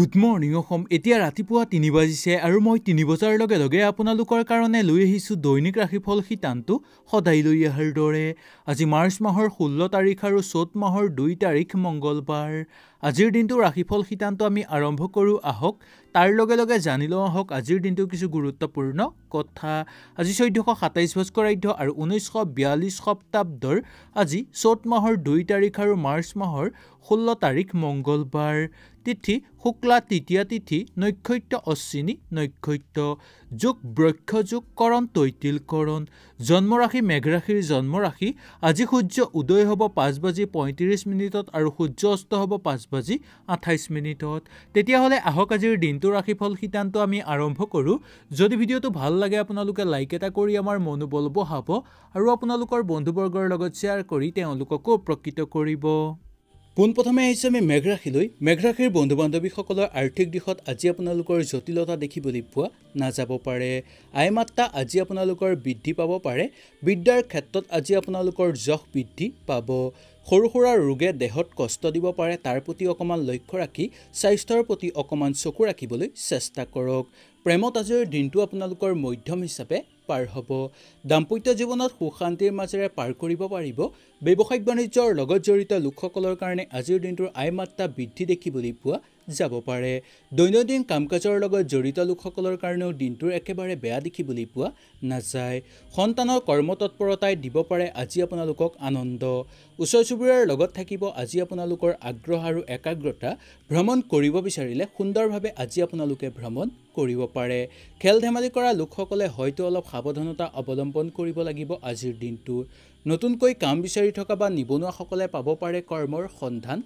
good morning Assam এতিয়া ৰাতিপুৱা তিনি বাজিছে আৰু মই তিনি বজাৰ লগে লগে আপোনালোকৰ কাৰণে লৈ আহিছোঁ দৈনিক ৰাশিফল শিতানটো সদায় লৈ অহাৰ দৰে আজি মাৰ্চ মাহৰ ষোল্ল তাৰিখ আৰু চ'ত মাহৰ দুই তাৰিখ মংগলবাৰ আজিৰ দিনটো ৰাশিফল শিতানটো আমি আৰম্ভ কৰোঁ আহক তাৰ লগে লগে জানি লওঁ আহক আজিৰ দিনটো কিছু গুৰুত্বপূৰ্ণ কথা আজি চৈধ্যশ সাতাইছ ভস্কৰাধ্য আৰু ঊনৈছশ বিয়াল্লিছ সপ্তাব্দৰ আজি চ'ত মাহৰ দুই তাৰিখ আৰু মাৰ্চ মাহৰ ষোল্ল তাৰিখ মংগলবাৰ তিথি শুক্লা তৃতীয়া তিথি নৈক্ষত্য অশ্বিনী নৈক্ষত্য যোগ ব্ৰক্ষ বৃক্ষ যোগকৰণ তৈতিলকৰণ জন্মৰাশি মেঘৰাশিৰ জন্মৰাশি আজি সূৰ্য উদয় হ'ব পাঁচ বাজি পঁয়ত্ৰিছ মিনিটত আৰু সূৰ্য অস্ত হ'ব পাঁচ বাজি আঠাইছ মিনিটত তেতিয়াহ'লে আহক আজিৰ দিনটোৰ ৰাশিফল শিতান্ত আমি আৰম্ভ কৰোঁ যদি ভিডিঅ'টো ভাল লাগে আপোনালোকে লাইক এটা কৰি আমাৰ মনোবল বঢ়াব আৰু আপোনালোকৰ বন্ধুবৰ্গৰ লগত শ্বেয়াৰ কৰি তেওঁলোককো উপকৃত কৰিব পোনপ্ৰথমে আহিছোঁ আমি মেঘৰাশিলৈ মেঘৰাশিৰ বন্ধু বান্ধৱীসকলৰ আৰ্থিক দিশত আজি আপোনালোকৰ জটিলতা দেখিবলৈ পোৱা নাযাব পাৰে আয় মাত্ৰা আজি আপোনালোকৰ বৃদ্ধি পাব পাৰে বিদ্যাৰ ক্ষেত্ৰত আজি আপোনালোকৰ যশ বৃদ্ধি পাব সৰু সুৰা ৰোগে দেহত কষ্ট দিব পাৰে তাৰ প্ৰতি অকণমান লক্ষ্য ৰাখি স্বাস্থ্যৰ প্ৰতি অকণমান চকু ৰাখিবলৈ চেষ্টা কৰক প্ৰেমত আজিৰ দিনটো আপোনালোকৰ মধ্যম হিচাপে পাৰ হ'ব দাম্পত্য জীৱনত সুশান্তিৰ মাজেৰে পাৰ কৰিব পাৰিব ব্যৱসায়িক বাণিজ্যৰ লগত জড়িত লোকসকলৰ কাৰণে আজিৰ দিনটোৰ আয় মাত্ৰা বৃদ্ধি দেখিবলৈ পোৱা যাব পাৰে দৈনন্দিন কাম কাজৰ লগত জড়িত লোকসকলৰ কাৰণেও দিনটোৰ একেবাৰে বেয়া দেখিবলৈ পোৱা নাযায় সন্তানৰ কৰ্ম তৎপৰতাই দিব পাৰে আজি আপোনালোকক আনন্দ ওচৰ চুবুৰীয়াৰ লগত থাকিব আজি আপোনালোকৰ আগ্ৰহ আৰু একাগ্ৰতা ভ্ৰমণ কৰিব বিচাৰিলে সুন্দৰভাৱে আজি আপোনালোকে ভ্ৰমণ কৰিব পাৰে খেল ধেমালি কৰা লোকসকলে হয়তো অলপ সাৱধানতা অৱলম্বন কৰিব লাগিব আজিৰ দিনটো নতুনকৈ কাম বিচাৰি থকা বা নিবনুৱাসকলে পাব পাৰে কৰ্মৰ সন্ধান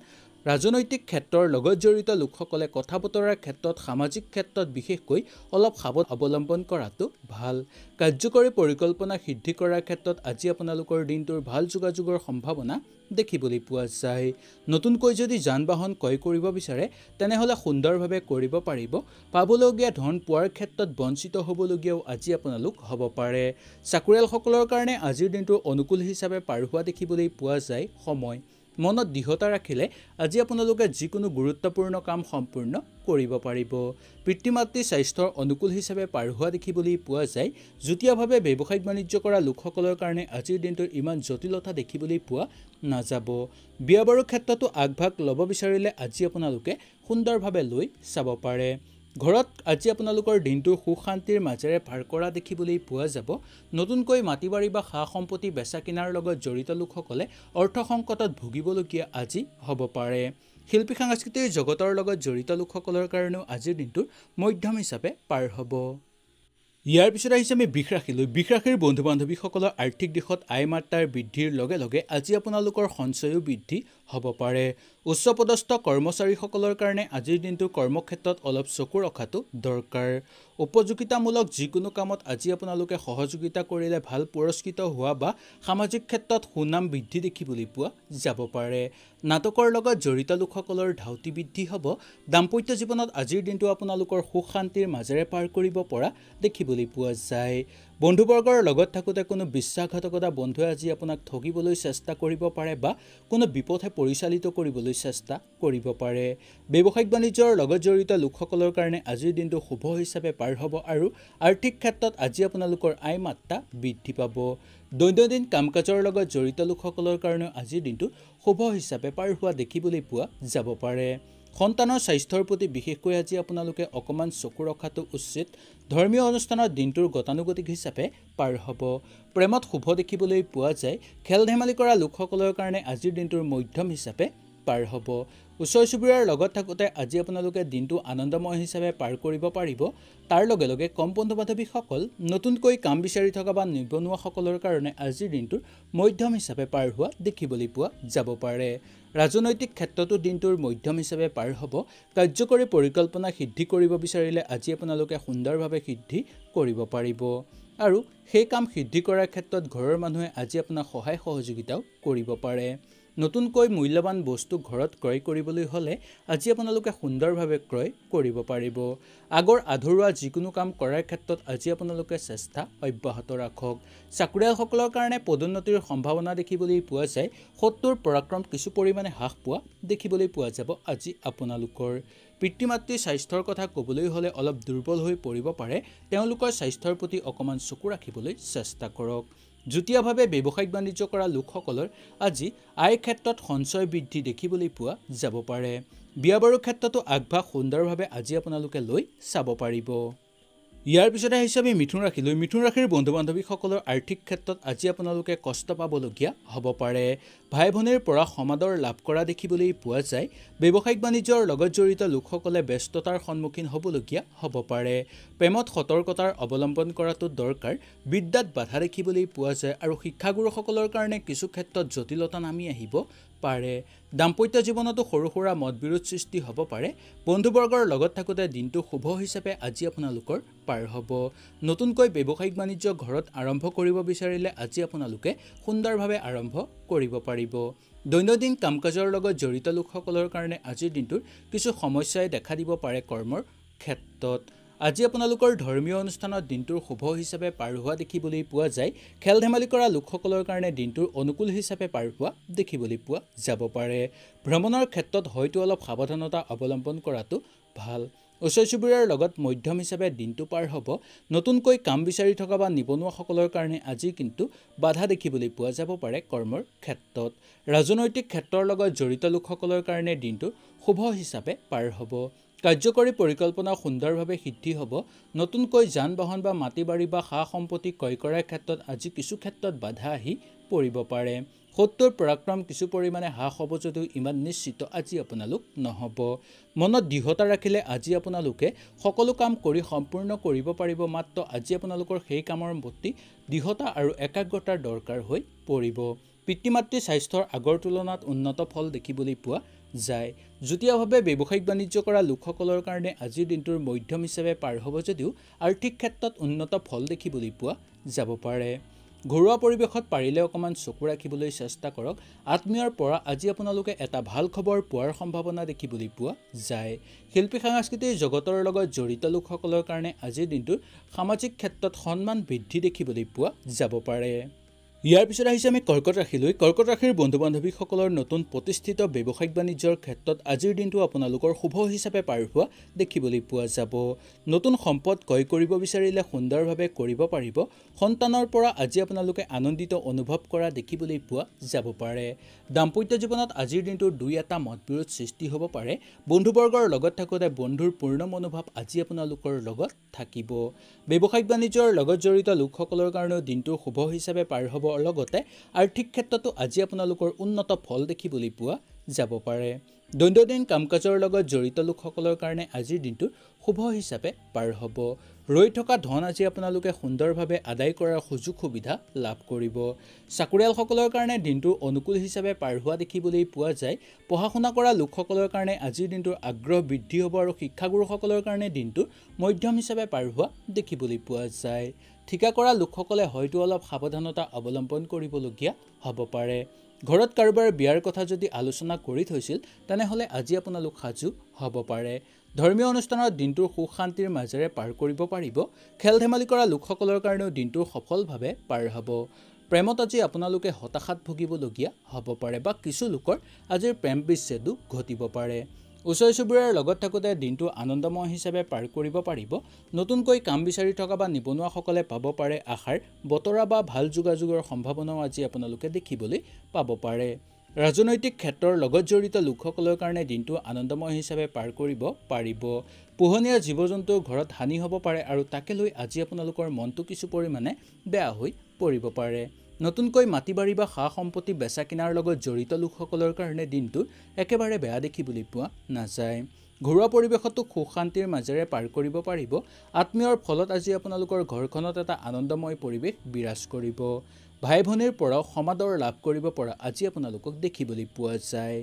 ৰাজনৈতিক ক্ষেত্ৰৰ লগত জড়িত লোকসকলে কথা বতৰাৰ ক্ষেত্ৰত সামাজিক ক্ষেত্ৰত বিশেষকৈ অলপ সাৱধ অৱলম্বন কৰাটো ভাল কাৰ্যকৰী পৰিকল্পনা সিদ্ধি কৰাৰ ক্ষেত্ৰত আজি আপোনালোকৰ দিনটোৰ ভাল যোগাযোগৰ সম্ভাৱনা দেখিবলৈ পোৱা যায় নতুনকৈ যদি যান বাহন ক্ৰয় কৰিব বিচাৰে তেনেহ'লে সুন্দৰভাৱে কৰিব পাৰিব পাবলগীয়া ধন পোৱাৰ ক্ষেত্ৰত বঞ্চিত হ'বলগীয়াও আজি আপোনালোক হ'ব পাৰে চাকৰিয়ালসকলৰ কাৰণে আজিৰ দিনটো অনুকূল হিচাপে পাৰ হোৱা দেখিবলৈ পোৱা যায় সময় মনত দৃঢ়তা ৰাখিলে আজি আপোনালোকে যিকোনো গুৰুত্বপূৰ্ণ কাম সম্পূৰ্ণ কৰিব পাৰিব পিতৃ মাতৃ স্বাস্থ্যৰ অনুকূল হিচাপে পাৰ হোৱা দেখিবলৈ পোৱা যায় যুটীয়াভাৱে ব্যৱসায়িক বাণিজ্য কৰা লোকসকলৰ কাৰণে আজিৰ দিনটোৰ ইমান জটিলতা দেখিবলৈ পোৱা নাযাব বিয়া বাৰুৰ ক্ষেত্ৰতো আগভাগ ল'ব বিচাৰিলে আজি আপোনালোকে সুন্দৰভাৱে লৈ চাব পাৰে ঘৰত আজি আপোনালোকৰ দিনটো সুশান্তিৰ মাজেৰে পাৰ কৰা দেখিবলৈ পোৱা যাব নতুনকৈ মাটি বাৰী বা সা সম্পত্তি বেচা কিনাৰ লগত জড়িত লোকসকলে অৰ্থ সংকটত ভুগিবলগীয়া আজি হ'ব পাৰে শিল্পী সাংস্কৃতিৰ জগতৰ লগত জড়িত লোকসকলৰ কাৰণেও আজিৰ দিনটোৰ মধ্যম হিচাপে পাৰ হ'ব ইয়াৰ পিছত আহিছে আমি বিষ ৰাখিলোঁ বিষ ৰাখিৰ বন্ধু বান্ধৱীসকলৰ আৰ্থিক দিশত আয় মাত্ৰাৰ বৃদ্ধিৰ লগে লগে আজি আপোনালোকৰ সঞ্চয়ো বৃদ্ধি হ'ব পাৰে উচ্চ পদস্থ কৰ্মচাৰীসকলৰ কাৰণে আজিৰ দিনটো কৰ্মক্ষেত্ৰত অলপ চকু ৰখাটো দৰকাৰ উপযোগিতামূলক যিকোনো কামত আজি আপোনালোকে সহযোগিতা কৰিলে ভাল পুৰস্কৃত হোৱা বা সামাজিক ক্ষেত্ৰত সুনাম বৃদ্ধি দেখিবলৈ পোৱা যাব পাৰে নাটকৰ লগত জড়িত লোকসকলৰ ধাউতি বৃদ্ধি হ'ব দাম্পত্য জীৱনত আজিৰ দিনটো আপোনালোকৰ সুখ শান্তিৰ মাজেৰে পাৰ কৰিব পৰা দেখিবলৈ পোৱা যায় বন্ধুবৰ্গৰ লগত থাকোঁতে কোনো বিশ্বাসঘাতকতা বন্ধুৱে আজি আপোনাক ঠগিবলৈ চেষ্টা কৰিব পাৰে বা কোনো বিপথে পৰিচালিত কৰিবলৈ চেষ্টা কৰিব পাৰে ব্যৱসায়িক বাণিজ্যৰ লগত জড়িত লোকসকলৰ কাৰণে আজিৰ দিনটো শুভ হিচাপে পাৰ হ'ব আৰু আৰ্থিক ক্ষেত্ৰত আজি আপোনালোকৰ আয় মাত্ৰা বৃদ্ধি পাব দৈনন্দিন কাম কাজৰ লগত জড়িত লোকসকলৰ কাৰণেও আজিৰ দিনটো শুভ হিচাপে পাৰ হোৱা দেখিবলৈ পোৱা যাব পাৰে সন্তানৰ স্বাস্থ্যৰ প্ৰতি বিশেষকৈ আজি আপোনালোকে অকণমান চকু ৰখাটো উচিত ধৰ্মীয় অনুষ্ঠানৰ দিনটোৰ গতানুগতিক হিচাপে পাৰ হ'ব প্ৰেমত শুভ দেখিবলৈ পোৱা যায় খেল ধেমালি কৰা লোকসকলৰ কাৰণে আজিৰ দিনটোৰ মধ্যম হিচাপে পাৰ হ'ব ওচৰ চুবুৰীয়াৰ লগত থাকোঁতে আজি আপোনালোকে দিনটো আনন্দময় হিচাপে পাৰ কৰিব পাৰিব তাৰ লগে লগে কম বন্ধু বান্ধৱীসকল নতুনকৈ কাম বিচাৰি থকা বা নিবনুৱাসকলৰ কাৰণে আজিৰ দিনটোৰ মধ্যম হিচাপে পাৰ হোৱা দেখিবলৈ পোৱা যাব পাৰে ৰাজনৈতিক ক্ষেত্ৰতো দিনটোৰ মধ্যম হিচাপে পাৰ হ'ব কাৰ্যকৰী পৰিকল্পনা সিদ্ধি কৰিব বিচাৰিলে আজি আপোনালোকে সুন্দৰভাৱে সিদ্ধি কৰিব পাৰিব আৰু সেই কাম সিদ্ধি কৰাৰ ক্ষেত্ৰত ঘৰৰ মানুহে আজি আপোনাক সহায় সহযোগিতাও কৰিব পাৰে নতুনকৈ মূল্যৱান বস্তু ঘৰত ক্ৰয় কৰিবলৈ হ'লে আজি আপোনালোকে সুন্দৰভাৱে ক্ৰয় কৰিব পাৰিব আগৰ আধৰুৱা যিকোনো কাম কৰাৰ ক্ষেত্ৰত আজি আপোনালোকে চেষ্টা অব্যাহত ৰাখক চাকৰিয়ালসকলৰ কাৰণে পদোন্নতিৰ সম্ভাৱনা দেখিবলৈ পোৱা যায় সত্তৰ পৰাক্ৰম কিছু পৰিমাণে হ্ৰাস পোৱা দেখিবলৈ পোৱা যাব আজি আপোনালোকৰ পিতৃ মাতৃৰ স্বাস্থ্যৰ কথা ক'বলৈ হ'লে অলপ দুৰ্বল হৈ পৰিব পাৰে তেওঁলোকৰ স্বাস্থ্যৰ প্ৰতি অকণমান চকু ৰাখিবলৈ চেষ্টা কৰক যুটীয়াভাৱে ব্যৱসায়িক বাণিজ্য কৰা লোকসকলৰ আজি আয় ক্ষেত্ৰত সঞ্চয় বৃদ্ধি দেখিবলৈ পোৱা যাব পাৰে বিয়া বাৰুৰ ক্ষেত্ৰতো আগভাগ সুন্দৰভাৱে আজি আপোনালোকে লৈ চাব পাৰিব ইয়াৰ পিছতে আহিছোঁ আমি মিথুন ৰাশিলৈ মিথুন ৰাশিৰ বন্ধু বান্ধৱীসকলৰ আৰ্থিক ক্ষেত্ৰত আজি আপোনালোকে কষ্ট পাবলগীয়া হ'ব পাৰে ভাই ভনীৰ পৰা সমাদৰ লাভ কৰা দেখিবলৈ পোৱা যায় ব্যৱসায়িক বাণিজ্যৰ লগত জড়িত লোকসকলে ব্যস্ততাৰ সন্মুখীন হ'বলগীয়া হ'ব পাৰে প্ৰেমত সতৰ্কতাৰ অৱলম্বন কৰাটো দৰকাৰ বিদ্যাত বাধা দেখিবলৈ পোৱা যায় আৰু শিক্ষাগুৰুসকলৰ কাৰণে কিছু ক্ষেত্ৰত জটিলতা নামি আহিব পাৰে দাম্পত্য জীৱনতো সৰু সুৰা মত বিৰোধ সৃষ্টি হ'ব পাৰে বন্ধুবৰ্গৰ লগত থাকোঁতে দিনটো শুভ হিচাপে আজি আপোনালোকৰ পাৰ হ'ব নতুনকৈ ব্যৱসায়িক বাণিজ্য ঘৰত আৰম্ভ কৰিব বিচাৰিলে আজি আপোনালোকে সুন্দৰভাৱে আৰম্ভ কৰিব পাৰিব দৈনন্দিন কাম কাজৰ লগত জড়িত লোকসকলৰ কাৰণে আজিৰ দিনটোৰ কিছু সমস্যাই দেখা দিব পাৰে কৰ্মৰ ক্ষেত্ৰত আজি আপোনালোকৰ ধৰ্মীয় অনুষ্ঠানত দিনটোৰ শুভ হিচাপে পাৰ হোৱা দেখিবলৈ পোৱা যায় খেল ধেমালি কৰা লোকসকলৰ কাৰণে দিনটোৰ অনুকূল হিচাপে পাৰ হোৱা দেখিবলৈ পোৱা যাব পাৰে ভ্ৰমণৰ ক্ষেত্ৰত হয়তো অলপ সাৱধানতা অৱলম্বন কৰাটো ভাল ওচৰ চুবুৰীয়াৰ লগত মধ্যম হিচাপে দিনটো পাৰ হ'ব নতুনকৈ কাম বিচাৰি থকা বা নিবনুৱাসকলৰ কাৰণে আজি কিন্তু বাধা দেখিবলৈ পোৱা যাব পাৰে কৰ্মৰ ক্ষেত্ৰত ৰাজনৈতিক ক্ষেত্ৰৰ লগত জড়িত লোকসকলৰ কাৰণে দিনটো শুভ হিচাপে পাৰ হ'ব কাৰ্যকৰী পৰিকল্পনা সুন্দৰভাৱে সিদ্ধি হ'ব নতুনকৈ যান বাহন বা মাটি বাৰী বা সা সম্পত্তি ক্ৰয় কৰাৰ ক্ষেত্ৰত আজি কিছু ক্ষেত্ৰত বাধা আহি পৰিব পাৰে সত্যৰ পৰাক্ৰম কিছু পৰিমাণে হ্ৰাস হ'ব যদিও ইমান নিশ্চিত আজি আপোনালোক নহ'ব মনত দৃঢ়তা ৰাখিলে আজি আপোনালোকে সকলো কাম কৰি সম্পূৰ্ণ কৰিব পাৰিব মাত্ৰ আজি আপোনালোকৰ সেই কামৰ প্ৰতি দৃঢ়তা আৰু একাগ্ৰতাৰ দৰকাৰ হৈ পৰিব পিতৃ মাতৃ স্বাস্থ্যৰ আগৰ তুলনাত উন্নত ফল দেখিবলৈ পোৱা যায় যুটীয়াভাৱে ব্যৱসায়িক বাণিজ্য কৰা লোকসকলৰ কাৰণে আজিৰ দিনটোৰ মধ্যম হিচাপে পাৰ হ'ব যদিও আৰ্থিক ক্ষেত্ৰত উন্নত ফল দেখিবলৈ পোৱা যাব পাৰে ঘৰুৱা পৰিৱেশত পাৰিলে অকণমান চকু ৰাখিবলৈ চেষ্টা কৰক আত্মীয়ৰ পৰা আজি আপোনালোকে এটা ভাল খবৰ পোৱাৰ সম্ভাৱনা দেখিবলৈ পোৱা যায় শিল্পী সাংস্কৃতিৰ জগতৰ লগত জড়িত লোকসকলৰ কাৰণে আজিৰ দিনটোৰ সামাজিক ক্ষেত্ৰত সন্মান বৃদ্ধি দেখিবলৈ পোৱা যাব পাৰে ইয়াৰ পিছত আহিছে আমি কৰ্কট ৰাশিলৈ কৰ্কট ৰাশিৰ বন্ধু বান্ধৱীসকলৰ নতুন প্ৰতিষ্ঠিত ব্যৱসায়িক বাণিজ্যৰ ক্ষেত্ৰত আজিৰ দিনটো আপোনালোকৰ শুভ হিচাপে পাৰ হোৱা দেখিবলৈ পোৱা যাব নতুন সম্পদ ক্ৰয় কৰিব বিচাৰিলে সুন্দৰভাৱে কৰিব পাৰিব সন্তানৰ পৰা আজি আপোনালোকে আনন্দিত অনুভৱ কৰা দেখিবলৈ পোৱা যাব পাৰে দাম্পত্য জীৱনত আজিৰ দিনটোৰ দুই এটা মত বিৰোধ সৃষ্টি হ'ব পাৰে বন্ধুবৰ্গৰ লগত থাকোঁতে বন্ধুৰ পূৰ্ণ মনোভাৱ আজি আপোনালোকৰ লগত থাকিব ব্যৱসায়িক বাণিজ্যৰ লগত জড়িত লোকসকলৰ কাৰণেও দিনটো শুভ হিচাপে পাৰ হ'ব লগতে আৰ্থিক ক্ষেত্ৰতো আজি আপোনালোকৰ উন্নত ফল দেখিবলৈ পোৱা যাব পাৰে দৈনন্দিন কাম কাজৰ লগত জড়িত লোকসকলৰ কাৰণে আজিৰ দিনটো শুভ হিচাপে পাৰ হ'ব ৰৈ থকা ধন আজি আপোনালোকে সুন্দৰভাৱে আদায় কৰাৰ সুযোগ সুবিধা লাভ কৰিব চাকৰিয়ালসকলৰ কাৰণে দিনটো অনুকূল হিচাপে পাৰ হোৱা দেখিবলৈ পোৱা যায় পঢ়া শুনা কৰা লোকসকলৰ কাৰণে আজিৰ দিনটোৰ আগ্ৰহ বৃদ্ধি হ'ব আৰু শিক্ষাগুৰুসকলৰ কাৰণে দিনটো মধ্যম হিচাপে পাৰ হোৱা দেখিবলৈ পোৱা যায় ঠিকা কৰা লোকসকলে হয়তো অলপ সাৱধানতা অৱলম্বন কৰিবলগীয়া হ'ব পাৰে ঘৰত কাৰোবাৰ বিয়াৰ কথা যদি আলোচনা কৰি থৈছিল তেনেহ'লে আজি আপোনালোক সাজু হ'ব পাৰে ধৰ্মীয় অনুষ্ঠানত দিনটোৰ সুখ শান্তিৰ মাজেৰে পাৰ কৰিব পাৰিব খেল ধেমালি কৰা লোকসকলৰ কাৰণেও দিনটো সফলভাৱে পাৰ হ'ব প্ৰেমত আজি আপোনালোকে হতাশাত ভুগিবলগীয়া হ'ব পাৰে বা কিছু লোকৰ আজিৰ প্ৰেম বিচ্ছেদো ঘটিব পাৰে ওচৰ চুবুৰীয়াৰ লগত থাকোঁতে দিনটো আনন্দময় হিচাপে পাৰ কৰিব পাৰিব নতুনকৈ কাম বিচাৰি থকা বা নিবনুৱাসকলে পাব পাৰে আশাৰ বতৰা বা ভাল যোগাযোগৰ সম্ভাৱনাও আজি আপোনালোকে দেখিবলৈ পাব পাৰে ৰাজনৈতিক ক্ষেত্ৰৰ লগত জড়িত লোকসকলৰ কাৰণে দিনটো আনন্দময় হিচাপে পাৰ কৰিব পাৰিব পোহনীয়া জীৱ জন্তু ঘৰত হানি হ'ব পাৰে আৰু তাকে লৈ আজি আপোনালোকৰ মনটো কিছু পৰিমাণে বেয়া হৈ পৰিব পাৰে নতুনকৈ মাটি বাৰী বা সা সম্পত্তি বেচা কিনাৰ লগত জড়িত লোকসকলৰ কাৰণে দিনটো একেবাৰে বেয়া দেখিবলৈ পোৱা নাযায় ঘৰুৱা পৰিৱেশতো সুখ শান্তিৰ মাজেৰে পাৰ কৰিব পাৰিব আত্মীয়ৰ ফলত আজি আপোনালোকৰ ঘৰখনত এটা আনন্দময় পৰিৱেশ বিৰাজ কৰিব ভাই ভনীৰ পৰাও সমাদৰ লাভ কৰিব পৰা আজি আপোনালোকক দেখিবলৈ পোৱা যায়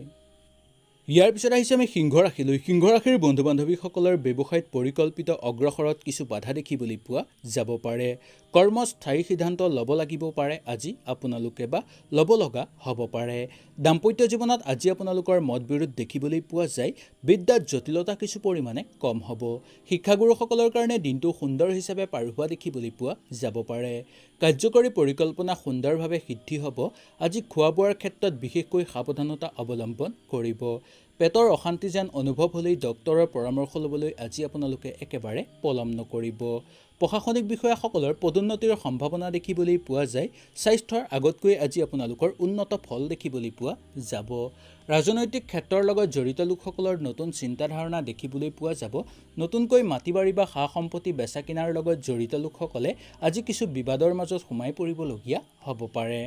ইয়াৰ পিছত আহিছে আমি সিংহ ৰাশিলৈ সিংহ ৰাশিৰ বন্ধু বান্ধৱীসকলৰ ব্যৱসায়ত পৰিকল্পিত অগ্ৰসৰত কিছু বাধা দেখিবলৈ পোৱা যাব পাৰে কৰ্মস্থায়ী সিদ্ধান্ত ল'ব লাগিব পাৰে আজি আপোনালোকে বা ল'ব লগা হ'ব পাৰে দাম্পত্য জীৱনত আজি আপোনালোকৰ মত বিৰোধ দেখিবলৈ পোৱা যায় বিদ্যাত জটিলতা কিছু পৰিমাণে কম হ'ব শিক্ষাগুৰুসকলৰ কাৰণে দিনটো সুন্দৰ হিচাপে পাৰ হোৱা দেখিবলৈ পোৱা যাব পাৰে কাৰ্যকৰী পৰিকল্পনা সুন্দৰভাৱে সিদ্ধি হ'ব আজি খোৱা বোৱাৰ ক্ষেত্ৰত বিশেষকৈ সাৱধানতা অৱলম্বন কৰিব পেটৰ অশান্তি যেন অনুভৱ হ'লেই ডক্তৰৰ পৰামৰ্শ ল'বলৈ আজি আপোনালোকে একেবাৰে পলম নকৰিব প্ৰশাসনিক বিষয়াসকলৰ পদোন্নতিৰ সম্ভাৱনা দেখিবলৈ পোৱা যায় স্বাস্থ্যৰ আগতকৈ আজি আপোনালোকৰ উন্নত ফল দেখিবলৈ পোৱা যাব ৰাজনৈতিক ক্ষেত্ৰৰ লগত জড়িত লোকসকলৰ নতুন চিন্তা ধাৰণা দেখিবলৈ পোৱা যাব নতুনকৈ মাটি বাৰী বা সা সম্পত্তি বেচা কিনাৰ লগত জড়িত লোকসকলে আজি কিছু বিবাদৰ মাজত সোমাই পৰিবলগীয়া হ'ব পাৰে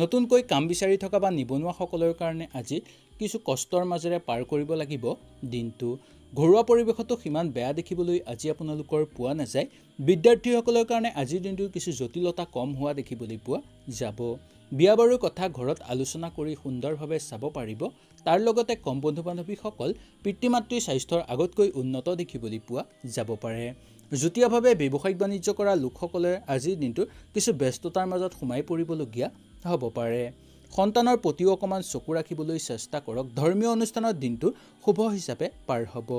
নতুনকৈ কাম বিচাৰি থকা বা নিবনুৱাসকলৰ কাৰণে আজি কিছু কষ্টৰ মাজেৰে পাৰ কৰিব লাগিব দিনটো ঘৰুৱা পৰিৱেশতো সিমান বেয়া দেখিবলৈ আজি আপোনালোকৰ পোৱা নাযায় বিদ্যাৰ্থীসকলৰ কাৰণে আজিৰ দিনটোৰ কিছু জটিলতা কম হোৱা দেখিবলৈ পোৱা যাব বিয়া বাৰুৰ কথা ঘৰত আলোচনা কৰি সুন্দৰভাৱে চাব পাৰিব তাৰ লগতে কম বন্ধু বান্ধৱীসকল পিতৃ মাতৃ স্বাস্থ্যৰ আগতকৈ উন্নত দেখিবলৈ পোৱা যাব পাৰে যুটীয়াভাৱে ব্যৱসায়িক বাণিজ্য কৰা লোকসকলে আজিৰ দিনটো কিছু ব্যস্ততাৰ মাজত সোমাই পৰিবলগীয়া হ'ব পাৰে সন্তানৰ প্ৰতিও অকণমান চকু ৰাখিবলৈ চেষ্টা কৰক ধৰ্মীয় অনুষ্ঠানৰ দিনটো শুভ হিচাপে পাৰ হ'ব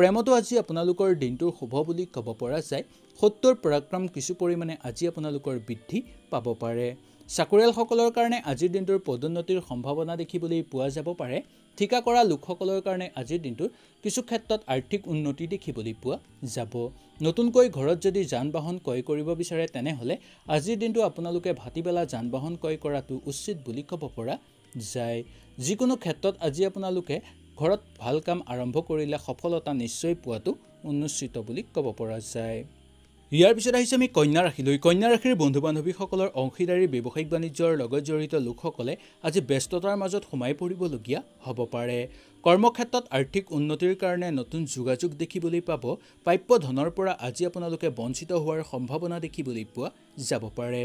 প্ৰেমতো আজি আপোনালোকৰ দিনটোৰ শুভ বুলি ক'ব পৰা যায় সত্তৰ পৰাক্ৰম কিছু পৰিমাণে আজি আপোনালোকৰ বৃদ্ধি পাব পাৰে চাকৰিয়ালসকলৰ কাৰণে আজিৰ দিনটোৰ পদোন্নতিৰ সম্ভাৱনা দেখিবলৈ পোৱা যাব পাৰে ঠিকা কৰা লোকসকলৰ কাৰণে আজিৰ দিনটোৰ কিছু ক্ষেত্ৰত আৰ্থিক উন্নতি দেখিবলৈ পোৱা যাব নতুনকৈ ঘৰত যদি যান বাহন ক্ৰয় কৰিব বিচাৰে তেনেহ'লে আজিৰ দিনটো আপোনালোকে ভাতিবেলা যান বাহন ক্ৰয় কৰাটো উচিত বুলি ক'ব পৰা যায় যিকোনো ক্ষেত্ৰত আজি আপোনালোকে ঘৰত ভাল কাম আৰম্ভ কৰিলে সফলতা নিশ্চয় পোৱাটো অনুচিত বুলি ক'ব পৰা যায় ইয়াৰ পিছত আহিছোঁ আমি কন্যা ৰাশিলৈ কন্যা ৰাশিৰ বন্ধু বান্ধৱীসকলৰ অংশীদাৰী ব্যৱসায়িক বাণিজ্যৰ লগত জড়িত লোকসকলে আজি ব্যস্ততাৰ মাজত সোমাই পৰিবলগীয়া হ'ব পাৰে কৰ্মক্ষেত্ৰত আৰ্থিক উন্নতিৰ কাৰণে নতুন যোগাযোগ দেখিবলৈ পাব প্ৰাপ্য ধনৰ পৰা আজি আপোনালোকে বঞ্চিত হোৱাৰ সম্ভাৱনা দেখিবলৈ পোৱা যাব পাৰে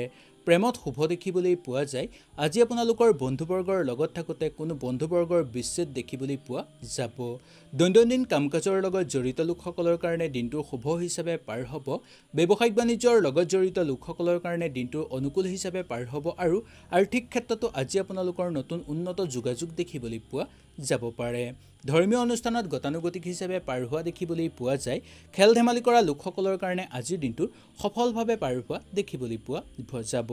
প্ৰেমত শুভ দেখিবলৈ পোৱা যায় আজি আপোনালোকৰ বন্ধুবৰ্গৰ লগত থাকোঁতে কোনো বন্ধুবৰ্গৰ বিচ্ছেদ দেখিবলৈ পোৱা যাব দৈনন্দিন কাম কাজৰ লগত জড়িত লোকসকলৰ কাৰণে দিনটো শুভ হিচাপে পাৰ হ'ব ব্যৱসায়িক বাণিজ্যৰ লগত জড়িত লোকসকলৰ কাৰণে দিনটোৰ অনুকূল হিচাপে পাৰ হ'ব আৰু আৰ্থিক ক্ষেত্ৰতো আজি আপোনালোকৰ নতুন উন্নত যোগাযোগ দেখিবলৈ পোৱা যাব পাৰে ধৰ্মীয় অনুষ্ঠানত গতানুগতিক হিচাপে পাৰ হোৱা দেখিবলৈ পোৱা যায় খেল ধেমালি কৰা লোকসকলৰ কাৰণে আজিৰ দিনটো সফলভাৱে পাৰ হোৱা দেখিবলৈ পোৱা যাব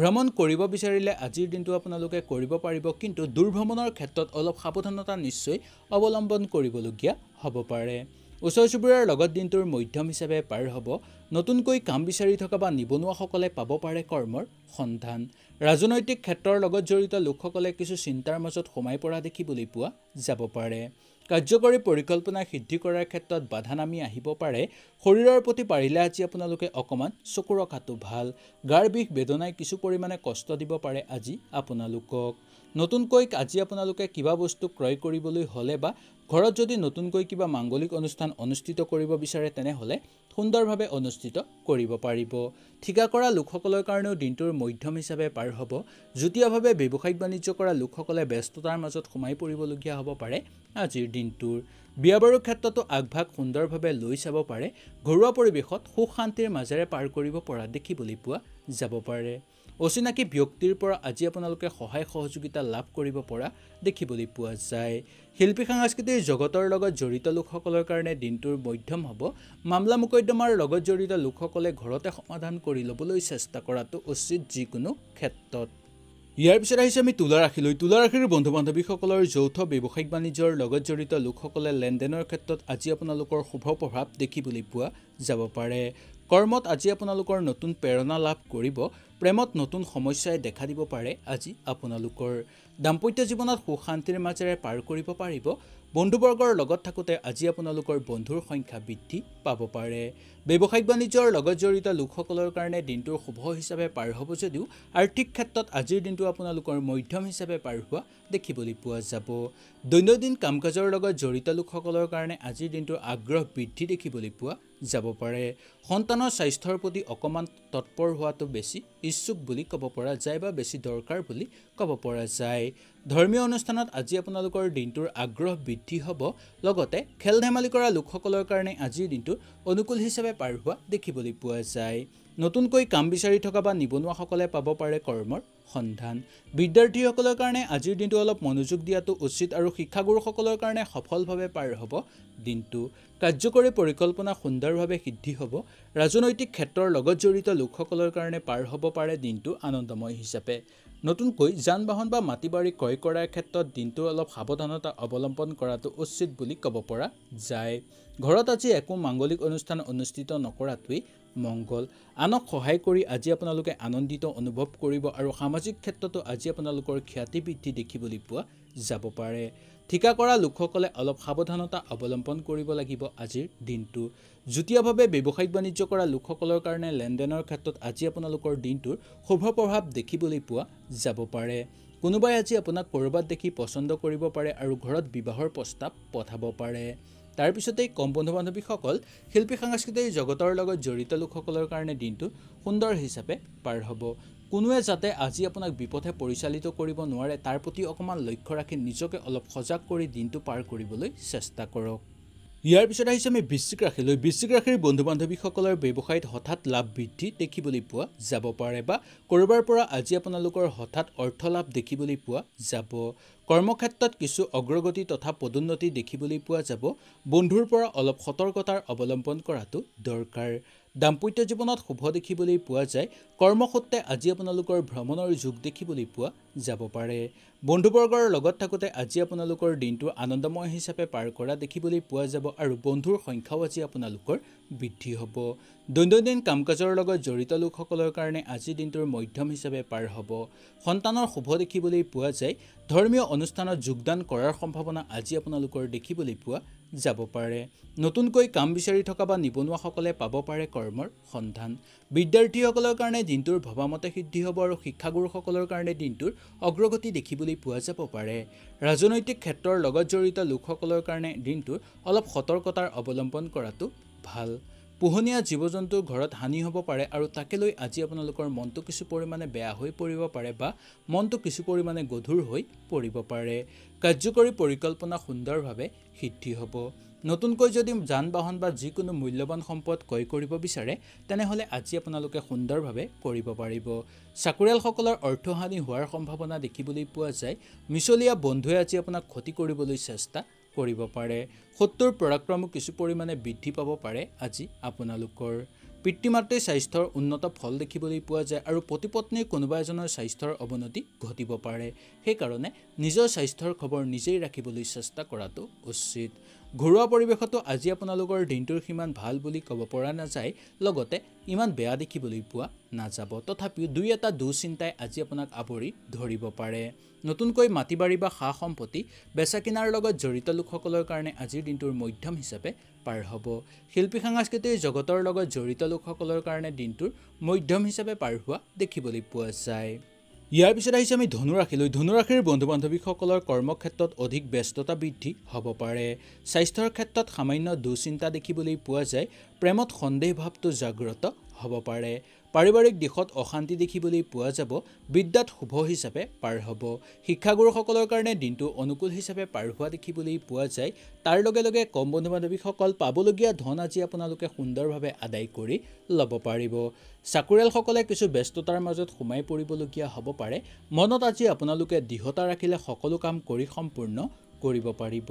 ভ্ৰমণ কৰিব বিচাৰিলে আজিৰ দিনটো আপোনালোকে কৰিব পাৰিব কিন্তু দুৰ্ভ্ৰমণৰ ক্ষেত্ৰত অলপ সাৱধানতা নিশ্চয় অৱলম্বন কৰিবলগীয়া হ'ব পাৰে ওচৰ চুবুৰীয়াৰ লগত দিনটোৰ মধ্যম হিচাপে পাৰ হ'ব নতুনকৈ কাম বিচাৰি থকা বা নিবনুৱাসকলে পাব পাৰে কৰ্মৰ সন্ধান ৰাজনৈতিক ক্ষেত্ৰৰ লগত জড়িত লোকসকলে কিছু চিন্তাৰ মাজত সোমাই পৰা দেখিবলৈ পোৱা যাব পাৰে কাৰ্যকৰী পৰিকল্পনা সিদ্ধি কৰাৰ ক্ষেত্ৰত বাধা নামি আহিব পাৰে শৰীৰৰ প্ৰতি পাৰিলে আজি আপোনালোকে অকণমান চকু ৰখাটো ভাল গাৰ বিষ বেদনাই কিছু পৰিমাণে কষ্ট দিব পাৰে আজি আপোনালোকক নতুনকৈ আজি আপোনালোকে কিবা বস্তু ক্ৰয় কৰিবলৈ হ'লে বা ঘৰত যদি নতুনকৈ কিবা মাংগলিক অনুষ্ঠান অনুষ্ঠিত কৰিব বিচাৰে তেনেহ'লে সুন্দৰভাৱে অনুষ্ঠিত কৰিব পাৰিব ঠিকা কৰা লোকসকলৰ কাৰণেও দিনটোৰ মধ্যম হিচাপে পাৰ হ'ব যুটীয়াভাৱে ব্যৱসায়িক বাণিজ্য কৰা লোকসকলে ব্যস্ততাৰ মাজত সোমাই পৰিবলগীয়া হ'ব পাৰে আজিৰ দিনটোৰ বিয়া বাৰুৰ ক্ষেত্ৰতো আগভাগ সুন্দৰভাৱে লৈ চাব পাৰে ঘৰুৱা পৰিৱেশত সুখ শান্তিৰ মাজেৰে পাৰ কৰিব পৰা দেখিবলৈ পোৱা যাব পাৰে অচিনাকি ব্যক্তিৰ পৰা আজি আপোনালোকে সহায় সহযোগিতা লাভ কৰিব পৰা দেখিবলৈ পোৱা যায় শিল্পী সাংস্কৃতিৰ জগতৰ লগত জড়িত লোকসকলৰ কাৰণে দিনটোৰ মধ্যম হ'ব মামলা মোকদ্দমাৰ লগত জড়িত লোকসকলে ঘৰতে সমাধান কৰি ল'বলৈ চেষ্টা কৰাটো উচিত যিকোনো ক্ষেত্ৰত ইয়াৰ পিছত আহিছে আমি তুলা ৰাশিলৈ তুলা ৰাশিৰ বন্ধু বান্ধৱীসকলৰ যৌথ ব্যৱসায়িক বাণিজ্যৰ লগত জড়িত লোকসকলে লেনদেনৰ ক্ষেত্ৰত আজি আপোনালোকৰ শুভ প্ৰভাৱ দেখিবলৈ পোৱা যাব পাৰে কৰ্মত আজি আপোনালোকৰ নতুন প্ৰেৰণা লাভ কৰিব প্ৰেমত নতুন সমস্যাই দেখা দিব পাৰে আজি আপোনালোকৰ দাম্পত্য জীৱনত সুখ শান্তিৰ মাজেৰে পাৰ কৰিব পাৰিব বন্ধুবৰ্গৰ লগত থাকোঁতে আজি আপোনালোকৰ বন্ধুৰ সংখ্যা বৃদ্ধি পাব পাৰে ব্যৱসায়িক বাণিজ্যৰ লগত জড়িত লোকসকলৰ কাৰণে দিনটোৰ শুভ হিচাপে পাৰ হ'ব যদিও আৰ্থিক ক্ষেত্ৰত আজিৰ দিনটো আপোনালোকৰ মধ্যম হিচাপে পাৰ হোৱা দেখিবলৈ পোৱা যাব দৈনন্দিন কাম কাজৰ লগত জড়িত লোকসকলৰ কাৰণে আজিৰ দিনটোৰ আগ্ৰহ বৃদ্ধি দেখিবলৈ পোৱা যাব পাৰে সন্তানৰ স্বাস্থ্যৰ প্ৰতি অকণমান তৎপৰ হোৱাটো বেছি ইচ্ছুক বুলি ক'ব পৰা যায় বা বেছি দৰকাৰ বুলি ক'ব পৰা যায় ধৰ্মীয় অনুষ্ঠানত আজি আপোনালোকৰ দিনটোৰ আগ্ৰহ বৃদ্ধি হ'ব লগতে খেল ধেমালি কৰা লোকসকলৰ কাৰণে আজিৰ দিনটো অনুকূল হিচাপে পাৰ হোৱা দেখিবলৈ পোৱা যায় নতুনকৈ কাম বিচাৰি থকা বা নিবনুৱাসকলে পাব পাৰে কৰ্মৰ সন্ধান বিদ্যাৰ্থীসকলৰ কাৰণে আজিৰ দিনটো অলপ মনোযোগ দিয়াটো উচিত আৰু শিক্ষাগুৰুসকলৰ কাৰণে সফলভাৱে পাৰ হ'ব দিনটো কাৰ্যকৰী পৰিকল্পনা সুন্দৰভাৱে সিদ্ধি হ'ব ৰাজনৈতিক ক্ষেত্ৰৰ লগত জড়িত লোকসকলৰ কাৰণে পাৰ হ'ব পাৰে দিনটো আনন্দময় হিচাপে নতুনকৈ যান বাহন বা মাটি বাৰী ক্ৰয় কৰাৰ ক্ষেত্ৰত দিনটো অলপ সাৱধানতা অৱলম্বন কৰাটো উচিত বুলি ক'ব পৰা যায় ঘৰত আজি একো মাংগলিক অনুষ্ঠান অনুষ্ঠিত নকৰাটোৱেই মংগল আনক সহায় কৰি আজি আপোনালোকে আনন্দিত অনুভৱ কৰিব আৰু সামাজিক ক্ষেত্ৰতো আজি আপোনালোকৰ খ্যাতি বৃদ্ধি দেখিবলৈ পোৱা যাব পাৰে ঠিকা কৰা লোকসকলে অলপ সাৱধানতা অৱলম্বন কৰিব লাগিব আজিৰ দিনটো যুটীয়াভাৱে ব্যৱসায়িক বাণিজ্য কৰা লোকসকলৰ কাৰণে লেনদেনৰ ক্ষেত্ৰত আজি আপোনালোকৰ দিনটোৰ শুভ প্ৰভাৱ দেখিবলৈ পোৱা যাব পাৰে কোনোবাই আজি আপোনাক ক'ৰবাত দেখি পচন্দ কৰিব পাৰে আৰু ঘৰত বিবাহৰ প্ৰস্তাৱ পঠাব পাৰে তাৰ পিছতেই কম বন্ধু বান্ধৱীসকল শিল্পী সাংস্কৃতিক জগতৰ লগত জড়িত লোকসকলৰ কাৰণে দিনটো সুন্দৰ হিচাপে পাৰ হ'ব কোনোৱে যাতে আজি আপোনাক বিপথে পৰিচালিত কৰিব নোৱাৰে তাৰ প্ৰতি অকণমান লক্ষ্য ৰাখি নিজকে অলপ সজাগ কৰি দিনটো পাৰ কৰিবলৈ চেষ্টা কৰক ইয়াৰ পিছত আহিছে আমি বৃশ্চিক ৰাশিলৈ বৃশ্চিক ৰাশিৰ বন্ধু বান্ধৱীসকলৰ ব্যৱসায়ত হঠাৎ লাভ বৃদ্ধি দেখিবলৈ পোৱা যাব পাৰে বা ক'ৰবাৰ পৰা আজি আপোনালোকৰ হঠাৎ অৰ্থ লাভ দেখিবলৈ পোৱা যাব কৰ্মক্ষেত্ৰত কিছু অগ্ৰগতি তথা পদোন্নতি দেখিবলৈ পোৱা যাব বন্ধুৰ পৰা অলপ সতৰ্কতাৰ অৱলম্বন কৰাটো দৰকাৰ দাম্পত্য জীৱনত শুভ দেখিবলৈ পোৱা যায় কৰ্মসূত্ৰে আজি আপোনালোকৰ ভ্ৰমণৰ যোগ দেখিবলৈ পোৱা যাব পাৰে বন্ধুবৰ্গৰ লগত থাকোঁতে আজি আপোনালোকৰ দিনটো আনন্দময় হিচাপে পাৰ কৰা দেখিবলৈ পোৱা যাব আৰু বন্ধুৰ সংখ্যাও আজি আপোনালোকৰ বৃদ্ধি হ'ব দৈনন্দিন কাম কাজৰ লগত জড়িত লোকসকলৰ কাৰণে আজি দিনটোৰ মধ্যম হিচাপে পাৰ হ'ব সন্তানৰ শুভ দেখিবলৈ পোৱা যায় ধৰ্মীয় অনুষ্ঠানত যোগদান কৰাৰ সম্ভাৱনা আজি আপোনালোকৰ দেখিবলৈ পোৱা যাব পাৰে নতুনকৈ কাম বিচাৰি থকা বা নিবনুৱাসকলে পাব পাৰে কৰ্মৰ সন্ধান বিদ্যাৰ্থীসকলৰ কাৰণে দিনটোৰ ভবামতে সিদ্ধি হ'ব আৰু শিক্ষাগুৰুসকলৰ কাৰণে দিনটোৰ অগ্ৰগতি দেখিবলৈ পোৱা যাব পাৰে ৰাজনৈতিক ক্ষেত্ৰৰ লগত জড়িত লোকসকলৰ কাৰণে দিনটোৰ অলপ সতৰ্কতাৰ অৱলম্বন কৰাটো ভাল পোহনীয়া জীৱ জন্তুৰ ঘৰত হানি হ'ব পাৰে আৰু তাকে লৈ আজি আপোনালোকৰ মনটো কিছু পৰিমাণে বেয়া হৈ পৰিব পাৰে বা মনটো কিছু পৰিমাণে গধুৰ হৈ পৰিব পাৰে কাৰ্যকৰী পৰিকল্পনা সুন্দৰভাৱে সিদ্ধি হ'ব নতুনকৈ যদি যান বাহন বা যিকোনো মূল্যৱান সম্পদ ক্ৰয় কৰিব বিচাৰে তেনেহ'লে আজি আপোনালোকে সুন্দৰভাৱে কৰিব পাৰিব চাকৰিয়ালসকলৰ অৰ্থহানি হোৱাৰ সম্ভাৱনা দেখিবলৈ পোৱা যায় মিছলীয়া বন্ধুৱে আজি আপোনাক ক্ষতি কৰিবলৈ চেষ্টা কৰিব পাৰে সত্তৰ পৰাক্ৰমো কিছু পৰিমাণে বৃদ্ধি পাব পাৰে আজি আপোনালোকৰ পিতৃ মাতৃ স্বাস্থ্যৰ উন্নত ফল দেখিবলৈ পোৱা যায় আৰু প্ৰতিপত্নীৰ কোনোবা এজনৰ স্বাস্থ্যৰ অৱনতি ঘটিব পাৰে সেইকাৰণে নিজৰ স্বাস্থ্যৰ খবৰ নিজেই ৰাখিবলৈ চেষ্টা কৰাটো উচিত ঘৰুৱা পৰিৱেশতো আজি আপোনালোকৰ দিনটোৰ সিমান ভাল বুলি ক'ব পৰা নাযায় লগতে ইমান বেয়া দেখিবলৈ পোৱা নাযাব তথাপিও দুই এটা দুঃচিন্তাই আজি আপোনাক আৱৰি ধৰিব পাৰে নতুনকৈ মাটি বাৰী বা সা সম্পত্তি বেচা কিনাৰ লগত জড়িত লোকসকলৰ কাৰণে আজিৰ দিনটোৰ মধ্যম হিচাপে পাৰ হ'ব শিল্পী সাংস্কৃতিৰ জগতৰ লগত জড়িত লোকসকলৰ কাৰণে দিনটোৰ মধ্যম হিচাপে পাৰ হোৱা দেখিবলৈ পোৱা যায় ইয়াৰ পিছত আহিছে আমি ধনুৰাশিলৈ ধনুৰাশিৰ বন্ধু বান্ধৱীসকলৰ কৰ্মক্ষেত্ৰত অধিক ব্যস্ততা বৃদ্ধি হ'ব পাৰে স্বাস্থ্যৰ ক্ষেত্ৰত সামান্য দুচিন্তা দেখিবলৈ পোৱা যায় প্ৰেমত সন্দেহ ভাৱটো জাগ্ৰত হ'ব পাৰে পাৰিবাৰিক দিশত অশান্তি দেখিবলৈ পোৱা যাব বিদ্যাত শুভ হিচাপে পাৰ হ'ব শিক্ষাগুৰুসকলৰ কাৰণে দিনটো অনুকূল হিচাপে পাৰ হোৱা দেখিবলৈ পোৱা যায় তাৰ লগে লগে কম বন্ধু বান্ধৱীসকল পাবলগীয়া ধন আজি আপোনালোকে সুন্দৰভাৱে আদায় কৰি ল'ব পাৰিব চাকৰিয়ালসকলে কিছু ব্যস্ততাৰ মাজত সোমাই পৰিবলগীয়া হ'ব পাৰে মনত আজি আপোনালোকে দৃঢ়তা ৰাখিলে সকলো কাম কৰি সম্পূৰ্ণ কৰিব পাৰিব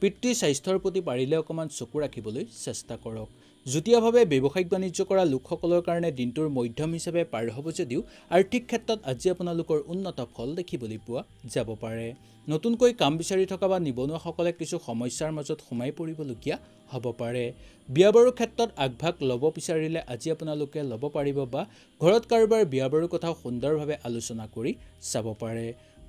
পিতৃ স্বাস্থ্যৰ প্ৰতি পাৰিলে অকণমান চকু ৰাখিবলৈ চেষ্টা কৰক যুটীয়াভাৱে ব্যৱসায়িক বাণিজ্য কৰা লোকসকলৰ কাৰণে দিনটোৰ মধ্যম হিচাপে পাৰ হ'ব যদিও আৰ্থিক ক্ষেত্ৰত আজি আপোনালোকৰ উন্নত ফল দেখিবলৈ পোৱা যাব পাৰে নতুনকৈ কাম বিচাৰি থকা বা নিবনুৱাসকলে কিছু সমস্যাৰ মাজত সোমাই পৰিবলগীয়া হ'ব পাৰে বিয়া বাৰুৰ ক্ষেত্ৰত আগভাগ ল'ব বিচাৰিলে আজি আপোনালোকে ল'ব পাৰিব বা ঘৰত কাৰোবাৰ বিয়া বাৰুৰ কথাও সুন্দৰভাৱে আলোচনা কৰি চাব পাৰে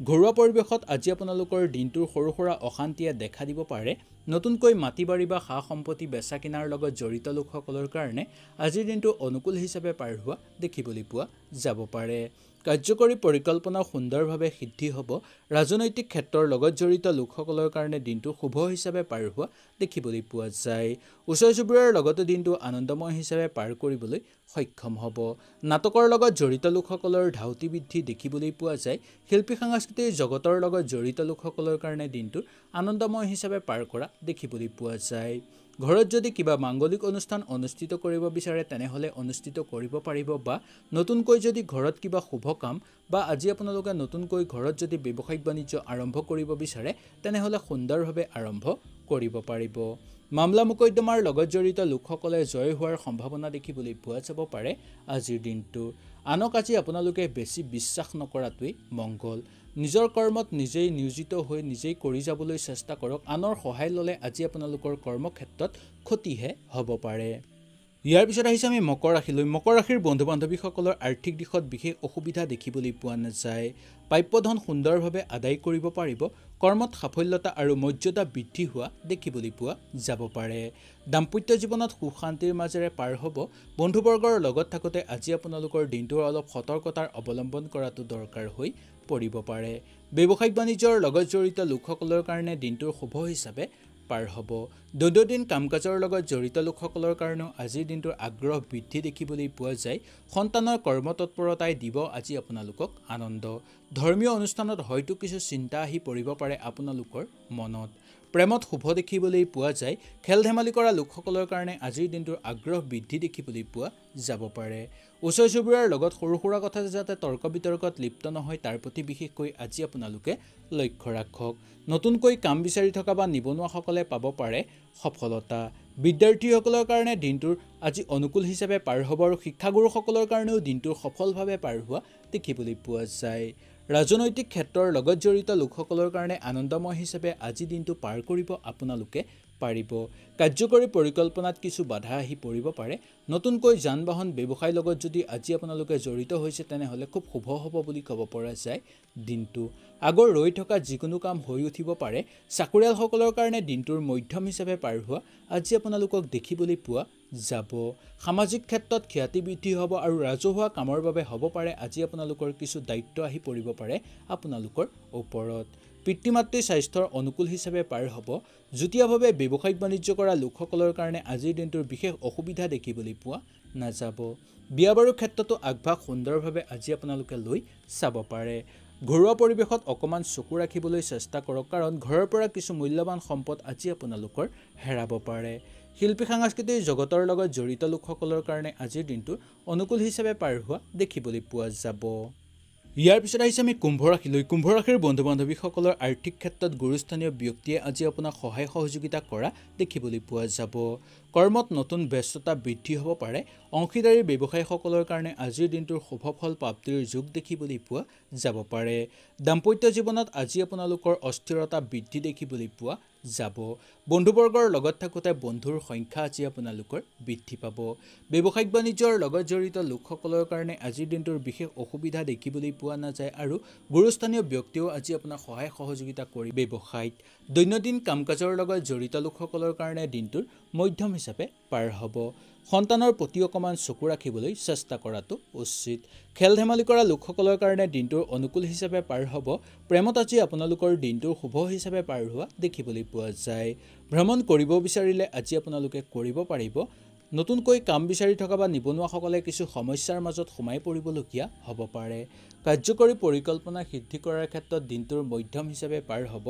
ঘৰুৱা পৰিৱেশত আজি আপোনালোকৰ দিনটোৰ সৰু সুৰা অশান্তিয়ে দেখা দিব পাৰে নতুনকৈ মাটি বাৰী বা সা সম্পত্তি বেচা কিনাৰ লগত জড়িত লোকসকলৰ কাৰণে আজিৰ দিনটো অনুকূল হিচাপে পাৰ হোৱা দেখিবলৈ পোৱা যাব পাৰে কাৰ্যকৰী পৰিকল্পনা সুন্দৰভাৱে সিদ্ধি হ'ব ৰাজনৈতিক ক্ষেত্ৰৰ লগত জড়িত লোকসকলৰ কাৰণে দিনটো শুভ হিচাপে পাৰ হোৱা দেখিবলৈ পোৱা যায় ওচৰ চুবুৰীয়াৰ লগতে দিনটো আনন্দময় হিচাপে পাৰ কৰিবলৈ সক্ষম হ'ব নাটকৰ লগত জড়িত লোকসকলৰ ধাউতি বৃদ্ধি দেখিবলৈ পোৱা যায় শিল্পী সাংস্কৃতিৰ জগতৰ লগত জড়িত লোকসকলৰ কাৰণে দিনটো আনন্দময় হিচাপে পাৰ কৰা দেখিবলৈ পোৱা যায় ঘৰত যদি কিবা মাংগলিক অনুষ্ঠান অনুষ্ঠিত কৰিব বিচাৰে তেনেহ'লে অনুষ্ঠিত কৰিব পাৰিব বা নতুনকৈ যদি ঘৰত কিবা শুভ কাম বা আজি আপোনালোকে নতুনকৈ ঘৰত যদি ব্যৱসায়িক বাণিজ্য আৰম্ভ কৰিব বিচাৰে তেনেহ'লে সুন্দৰভাৱে আৰম্ভ কৰিব পাৰিব মামলা মোকদ্দমাৰ লগত জড়িত লোকসকলে জয় হোৱাৰ সম্ভাৱনা দেখিবলৈ পোৱা যাব পাৰে আজিৰ দিনটো আনক আজি আপোনালোকে বেছি বিশ্বাস নকৰাটোৱেই মংগল নিজৰ কৰ্মত নিজেই নিয়োজিত হৈ নিজেই কৰি যাবলৈ চেষ্টা কৰক আনৰ সহায় ল'লে আজি আপোনালোকৰ কৰ্মক্ষেত্ৰত ক্ষতিহে হ'ব পাৰে ইয়াৰ পিছত আহিছে আমি মকৰ ৰাশিলৈ মকৰ ৰাশিৰ বন্ধু বান্ধৱীসকলৰ আৰ্থিক দিশত বিশেষ অসুবিধা দেখিবলৈ পোৱা নাযায় প্ৰাপ্য ধন সুন্দৰভাৱে আদায় কৰিব পাৰিব কৰ্মত সাফল্যতা আৰু মৰ্যাদা বৃদ্ধি হোৱা দেখিবলৈ পোৱা যাব পাৰে দাম্পত্য জীৱনত সুখ শান্তিৰ মাজেৰে পাৰ হ'ব বন্ধুবৰ্গৰ লগত থাকোঁতে আজি আপোনালোকৰ দিনটোৰ অলপ সতৰ্কতাৰ অৱলম্বন কৰাটো দৰকাৰ হৈ পৰিব পাৰে ব্যৱসায়িক বাণিজ্যৰ লগত জড়িত লোকসকলৰ কাৰণে দিনটোৰ শুভ হিচাপে পাৰ হ'ব দৈনন্দিন কাম কাজৰ লগত জড়িত লোকসকলৰ কাৰণেও আজিৰ দিনটোৰ আগ্ৰহ বৃদ্ধি দেখিবলৈ পোৱা যায় সন্তানৰ কৰ্ম তৎপৰতাই দিব আজি আপোনালোকক আনন্দ ধৰ্মীয় অনুষ্ঠানত হয়তো কিছু চিন্তা আহি পৰিব পাৰে আপোনালোকৰ মনত প্ৰেমত শুভ দেখিবলৈ পোৱা যায় খেল ধেমালি কৰা লোকসকলৰ কাৰণে আজিৰ দিনটোৰ আগ্ৰহ বৃদ্ধি দেখিবলৈ পোৱা যাব পাৰে ওচৰ চুবুৰীয়াৰ লগত সৰু সুৰা কথা যাতে তৰ্ক বিতৰ্কত লিপ্ত নহয় তাৰ প্ৰতি বিশেষকৈ আজি আপোনালোকে লক্ষ্য ৰাখক নতুনকৈ কাম বিচাৰি থকা বা নিবনুৱাসকলে পাব পাৰে সফলতা বিদ্যাৰ্থীসকলৰ কাৰণে দিনটোৰ আজি অনুকূল হিচাপে পাৰ হ'ব আৰু শিক্ষাগুৰুসকলৰ কাৰণেও দিনটোৰ সফলভাৱে পাৰ হোৱা দেখিবলৈ পোৱা যায় ৰাজনৈতিক ক্ষেত্ৰৰ লগত জড়িত লোকসকলৰ কাৰণে আনন্দময় হিচাপে আজি দিনটো পাৰ কৰিব আপোনালোকে পাৰিব কাৰ্যকৰী পৰিকল্পনাত কিছু বাধা আহি পৰিব পাৰে নতুনকৈ যান বাহন ব্যৱসায়ৰ লগত যদি আজি আপোনালোকে জড়িত হৈছে তেনেহ'লে খুব শুভ হ'ব বুলি ক'ব পৰা যায় দিনটো আগৰ ৰৈ থকা যিকোনো কাম হৈ উঠিব পাৰে চাকৰিয়ালসকলৰ কাৰণে দিনটোৰ মধ্যম হিচাপে পাৰ হোৱা আজি আপোনালোকক দেখিবলৈ পোৱা যাব সামাজিক ক্ষেত্ৰত খ্যাতি বৃদ্ধি হ'ব আৰু ৰাজহুৱা কামৰ বাবে হ'ব পাৰে আজি আপোনালোকৰ কিছু দায়িত্ব আহি পৰিব পাৰে আপোনালোকৰ ওপৰত পিতৃ মাতৃ স্বাস্থ্যৰ অনুকূল হিচাপে পাৰ হ'ব যুটীয়াভাৱে ব্যৱসায়িক বাণিজ্য কৰা লোকসকলৰ কাৰণে আজিৰ দিনটোৰ বিশেষ অসুবিধা দেখিবলৈ পোৱা নাযাব বিয়া বাৰুৰ ক্ষেত্ৰতো আগভাগ সুন্দৰভাৱে আজি আপোনালোকে লৈ চাব পাৰে ঘৰুৱা পৰিৱেশত অকণমান চকু ৰাখিবলৈ চেষ্টা কৰক কাৰণ ঘৰৰ পৰা কিছু মূল্যৱান সম্পদ আজি আপোনালোকৰ হেৰাব পাৰে শিল্পী সাংস্কৃতিৰ জগতৰ লগত জড়িত লোকসকলৰ কাৰণে আজিৰ দিনটো অনুকূল হিচাপে পাৰ হোৱা দেখিবলৈ পোৱা যাব ইয়াৰ পিছত আহিছে আমি কুম্ভ ৰাশিলৈ কুম্ভ ৰাশিৰ বন্ধু বান্ধৱীসকলৰ আৰ্থিক ক্ষেত্ৰত গুৰুস্থানীয় ব্যক্তিয়ে আজি আপোনাক সহায় সহযোগিতা কৰা দেখিবলৈ পোৱা যাব কৰ্মত নতুন ব্যস্ততা বৃদ্ধি হ'ব পাৰে অংশীদাৰী ব্যৱসায়ীসকলৰ কাৰণে আজিৰ দিনটোৰ শুভফল প্ৰাপ্তিৰ যোগ দেখিবলৈ পোৱা যাব পাৰে দাম্পত্য জীৱনত আজি আপোনালোকৰ অস্থিৰতা বৃদ্ধি দেখিবলৈ পোৱা যাব বন্ধুবৰ্গৰ লগত থাকোঁতে বন্ধুৰ সংখ্যা আজি আপোনালোকৰ বৃদ্ধি পাব ব্যৱসায়িক বাণিজ্যৰ লগত জড়িত লোকসকলৰ কাৰণে আজিৰ দিনটোৰ বিশেষ অসুবিধা দেখিবলৈ পোৱা নাযায় আৰু গুৰুস্থানীয় ব্যক্তিয়েও আজি আপোনাক সহায় সহযোগিতা কৰি ব্যৱসায়ত দৈনন্দিন কাম কাজৰ লগত জড়িত লোকসকলৰ কাৰণে দিনটোৰ মধ্যম হিচাপে পাৰ হ'ব সন্তানৰ প্ৰতি অকণমান চকু ৰাখিবলৈ চেষ্টা কৰাটো উচিত খেল ধেমালি কৰা লোকসকলৰ কাৰণে দিনটোৰ অনুকূল হিচাপে পাৰ হ'ব প্ৰেমত আজি আপোনালোকৰ দিনটোৰ শুভ হিচাপে পাৰ হোৱা দেখিবলৈ পোৱা যায় ভ্ৰমণ কৰিব বিচাৰিলে আজি আপোনালোকে কৰিব পাৰিব নতুনকৈ কাম বিচাৰি থকা বা নিবনুৱাসকলে কিছু সমস্যাৰ মাজত সোমাই পৰিবলগীয়া হ'ব পাৰে কাৰ্যকৰী পৰিকল্পনা সিদ্ধি কৰাৰ ক্ষেত্ৰত দিনটোৰ মধ্যম হিচাপে পাৰ হ'ব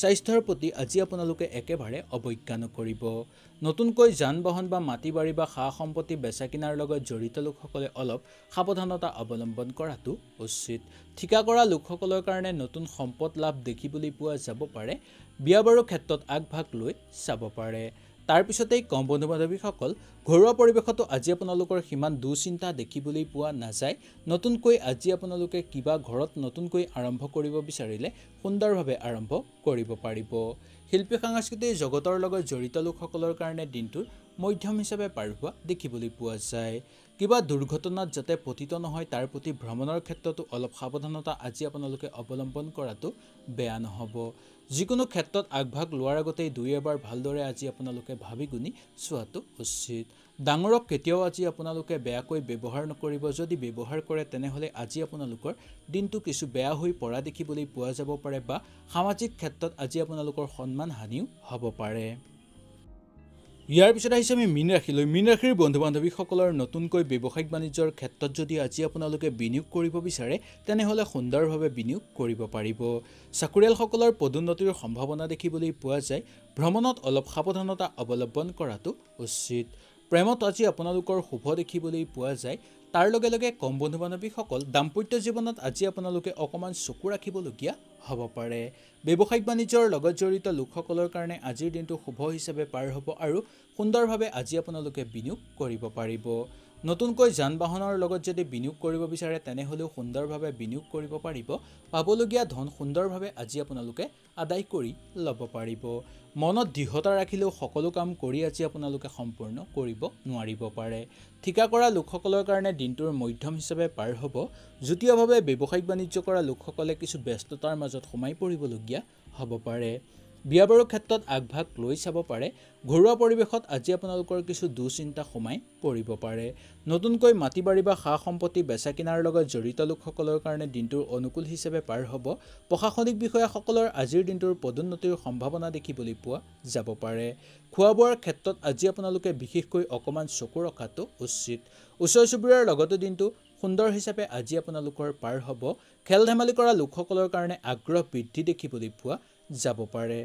স্বাস্থ্যৰ প্ৰতি আজি আপোনালোকে একেবাৰে অৱজ্ঞা নকৰিব নতুনকৈ যান বাহন বা মাটি বাৰী বা সা সম্পত্তি বেচা কিনাৰ লগত জড়িত লোকসকলে অলপ সাৱধানতা অৱলম্বন কৰাটো উচিত ঠিকা কৰা লোকসকলৰ কাৰণে নতুন সম্পদ লাভ দেখিবলৈ পোৱা যাব পাৰে বিয়া বাৰুৰ ক্ষেত্ৰত আগভাগ লৈ চাব পাৰে তাৰ পিছতেই কম বন্ধু বান্ধৱীসকল ঘৰুৱা পৰিৱেশতো আজি আপোনালোকৰ সিমান দুচিন্তা দেখিবলৈ পোৱা নাযায় নতুনকৈ আজি আপোনালোকে কিবা ঘৰত নতুনকৈ আৰম্ভ কৰিব বিচাৰিলে সুন্দৰভাৱে আৰম্ভ কৰিব পাৰিব শিল্পী সাংস্কৃতিৰ জগতৰ লগত জড়িত লোকসকলৰ কাৰণে দিনটোৰ মধ্যম হিচাপে পাৰ হোৱা দেখিবলৈ পোৱা যায় কিবা দুৰ্ঘটনাত যাতে পতিত নহয় তাৰ প্ৰতি ভ্ৰমণৰ ক্ষেত্ৰতো অলপ সাৱধানতা আজি আপোনালোকে অৱলম্বন কৰাটো বেয়া নহ'ব যিকোনো ক্ষেত্ৰত আগভাগ লোৱাৰ আগতেই দুই এবাৰ ভালদৰে আজি আপোনালোকে ভাবি গুণি চোৱাটো উচিত ডাঙৰক কেতিয়াও আজি আপোনালোকে বেয়াকৈ ব্যৱহাৰ নকৰিব যদি ব্যৱহাৰ কৰে তেনেহ'লে আজি আপোনালোকৰ দিনটো কিছু বেয়া হৈ পৰা দেখিবলৈ পোৱা যাব পাৰে বা সামাজিক ক্ষেত্ৰত আজি আপোনালোকৰ সন্মান হানিও হ'ব পাৰে ইয়াৰ পিছত আহিছে আমি মীন ৰাশিলৈ মীন ৰাশিৰ বন্ধু বান্ধৱীসকলৰ নতুনকৈ ব্যৱসায়িক বাণিজ্যৰ ক্ষেত্ৰত যদি আজি আপোনালোকে বিনিয়োগ কৰিব বিচাৰে তেনেহ'লে সুন্দৰভাৱে বিনিয়োগ কৰিব পাৰিব চাকৰিয়ালসকলৰ পদোন্নতিৰ সম্ভাৱনা দেখিবলৈ পোৱা যায় ভ্ৰমণত অলপ সাৱধানতা অৱলম্বন কৰাটো উচিত প্ৰেমত আজি আপোনালোকৰ শুভ দেখিবলৈ পোৱা যায় তাৰ লগে লগে কম বন্ধু বান্ধৱীসকল দাম্পত্য জীৱনত আজি আপোনালোকে অকণমান চকু ৰাখিবলগীয়া হ'ব পাৰে ব্যৱসায়িক বাণিজ্যৰ লগত জড়িত লোকসকলৰ কাৰণে আজিৰ দিনটো শুভ হিচাপে পাৰ হ'ব আৰু সুন্দৰভাৱে আজি আপোনালোকে বিনিয়োগ কৰিব পাৰিব নতুনকৈ যান বাহনৰ লগত যদি বিনিয়োগ কৰিব বিচাৰে তেনেহ'লেও সুন্দৰভাৱে বিনিয়োগ কৰিব পাৰিব পাবলগীয়া ধন সুন্দৰভাৱে আজি আপোনালোকে আদায় কৰি ল'ব পাৰিব মনত দৃঢ়তা ৰাখিলেও সকলো কাম কৰি আজি আপোনালোকে সম্পূৰ্ণ কৰিব নোৱাৰিব পাৰে ঠিকা কৰা লোকসকলৰ কাৰণে দিনটোৰ মধ্যম হিচাপে পাৰ হ'ব যুটীয়াভাৱে ব্যৱসায়িক বাণিজ্য কৰা লোকসকলে কিছু ব্যস্ততাৰ মাজত সোমাই পৰিবলগীয়া হ'ব পাৰে বিয়া বাৰুৰ ক্ষেত্ৰত আগভাগ লৈ চাব পাৰে ঘৰুৱা পৰিৱেশত আজি আপোনালোকৰ কিছু দুঃচিন্তা সোমাই পৰিব পাৰে নতুনকৈ মাটি বাৰী বা সা সম্পত্তি বেচা কিনাৰ লগত জড়িত লোকসকলৰ কাৰণে দিনটোৰ অনুকূল হিচাপে পাৰ হ'ব প্ৰশাসনিক বিষয়াসকলৰ আজিৰ দিনটোৰ পদোন্নতিৰ সম্ভাৱনা দেখিবলৈ পোৱা যাব পাৰে খোৱা বোৱাৰ ক্ষেত্ৰত আজি আপোনালোকে বিশেষকৈ অকণমান চকু ৰখাটো উচিত ওচৰ চুবুৰীয়াৰ লগতো দিনটো সুন্দৰ হিচাপে আজি আপোনালোকৰ পাৰ হ'ব খেল ধেমালি কৰা লোকসকলৰ কাৰণে আগ্ৰহ বৃদ্ধি দেখিবলৈ পোৱা যাব পাৰে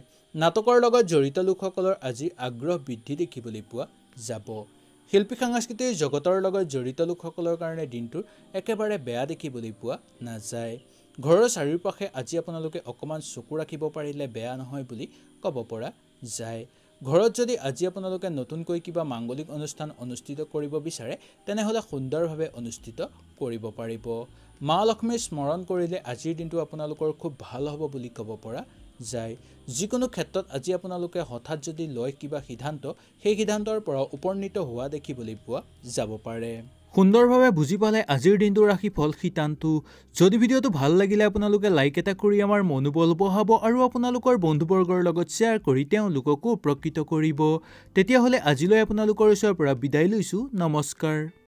নাটকৰ লগত জড়িত লোকসকলৰ আজি আগ্ৰহ বৃদ্ধি দেখিবলৈ পোৱা যাব শিল্পী সাংস্কৃতিৰ জগতৰ লগত জড়িত লোকসকলৰ কাৰণে দিনটোৰ একেবাৰে বেয়া দেখিবলৈ পোৱা নাযায় ঘৰৰ চাৰিওপাশে আজি আপোনালোকে অকণমান চকু ৰাখিব পাৰিলে বেয়া নহয় বুলি ক'ব পৰা যায় ঘৰত যদি আজি আপোনালোকে নতুনকৈ কিবা মাংগলিক অনুষ্ঠান অনুষ্ঠিত কৰিব বিচাৰে তেনেহ'লে সুন্দৰভাৱে অনুষ্ঠিত কৰিব পাৰিব মা লক্ষ্মীৰ স্মৰণ কৰিলে আজিৰ দিনটো আপোনালোকৰ খুব ভাল হ'ব বুলি ক'ব পৰা যায় যিকোনো ক্ষেত্ৰত আজি আপোনালোকে হঠাৎ যদি লয় কিবা সিদ্ধান্ত সেই সিদ্ধান্তৰ পৰা উপনীত হোৱা দেখিবলৈ পোৱা যাব পাৰে সুন্দৰভাৱে বুজি পালে আজিৰ দিনটো ৰাখি ফল শিতানটো যদি ভিডিঅ'টো ভাল লাগিলে আপোনালোকে লাইক এটা কৰি আমাৰ মনোবল বঢ়াব আৰু আপোনালোকৰ বন্ধুবৰ্গৰ লগত শ্বেয়াৰ কৰি তেওঁলোককো উপকৃত কৰিব তেতিয়াহ'লে আজিলৈ আপোনালোকৰ ওচৰৰ পৰা বিদায় লৈছোঁ নমস্কাৰ